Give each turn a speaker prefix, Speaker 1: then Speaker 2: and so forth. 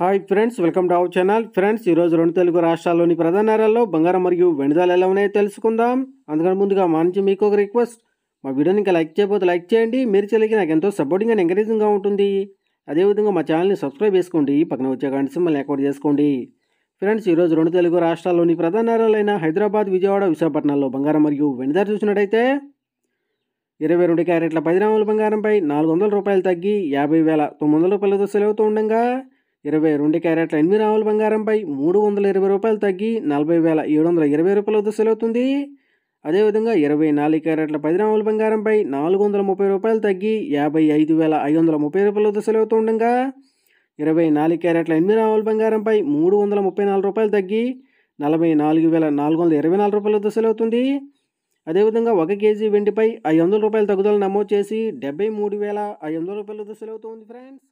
Speaker 1: hi friends welcome to our channel friends ఈరోజు రెండు తెలుగు రాష్ట్రాల్లోని ప్రధాన నేరాల్లో బంగారం మరియు వెనుదాలు ఎలా ఉన్నాయో తెలుసుకుందాం అందుకని ముందుగా మా నుంచి మీకు ఒక రిక్వెస్ట్ మా వీడియోని ఇంకా లైక్ చేయకపోతే లైక్ చేయండి మీరు చెల్లికి నాకు ఎంతో సపోర్టింగ్ అండ్ ఎంకరేజింగ్గా ఉంటుంది అదేవిధంగా మా ఛానల్ని సబ్స్క్రైబ్ చేసుకోండి పక్కన వచ్చే కానీ సింబల్ని అకౌంట్ చేసుకోండి ఫ్రెండ్స్ ఈరోజు రెండు తెలుగు రాష్ట్రాల్లోని ప్రధాన నేరాలైన హైదరాబాద్ విజయవాడ విశాఖపట్నంలో బంగారం మరియు వెనుదారు చూసినట్టయితే ఇరవై రెండు క్యారెట్ల పది గ్రాముల బంగారంపై నాలుగు వందల రూపాయలు తగ్గి యాభై వేల తొమ్మిది వందల రూపాయలతో సెలవుతూ ఉండగా ఇరవై రెండు క్యారెట్ల ఎనిమిది రావుల బంగారంపై మూడు వందల ఇరవై రూపాయలు తగ్గి నలభై వేల ఏడు వందల ఇరవై రూపాయల వద్ద సెలవుతుంది అదేవిధంగా ఇరవై నాలుగు క్యారెట్ల పది రావుల బంగారంపై నాలుగు వందల ముప్పై రూపాయలు తగ్గి యాభై ఐదు వేల ఐదు వందల ముప్పై రూపాయల వద్ద సెలవుతుండగా ఇరవై నాలుగు క్యారెట్ల ఎనిమిది రావుల బంగారంపై మూడు వందల ముప్పై నాలుగు రూపాయలు తగ్గి నలభై నాలుగు వేల నాలుగు వందల ఇరవై నాలుగు రూపాయల వద్ద సెలవుతుంది అదేవిధంగా ఒక కేజీ వెండిపై ఐదు వందల రూపాయల తగ్గుదల నమోదు చేసి డెబ్బై మూడు వేల ఐదు వందల రూపాయల
Speaker 2: వద్ద సెలవుతుంది ఫ్రెండ్స్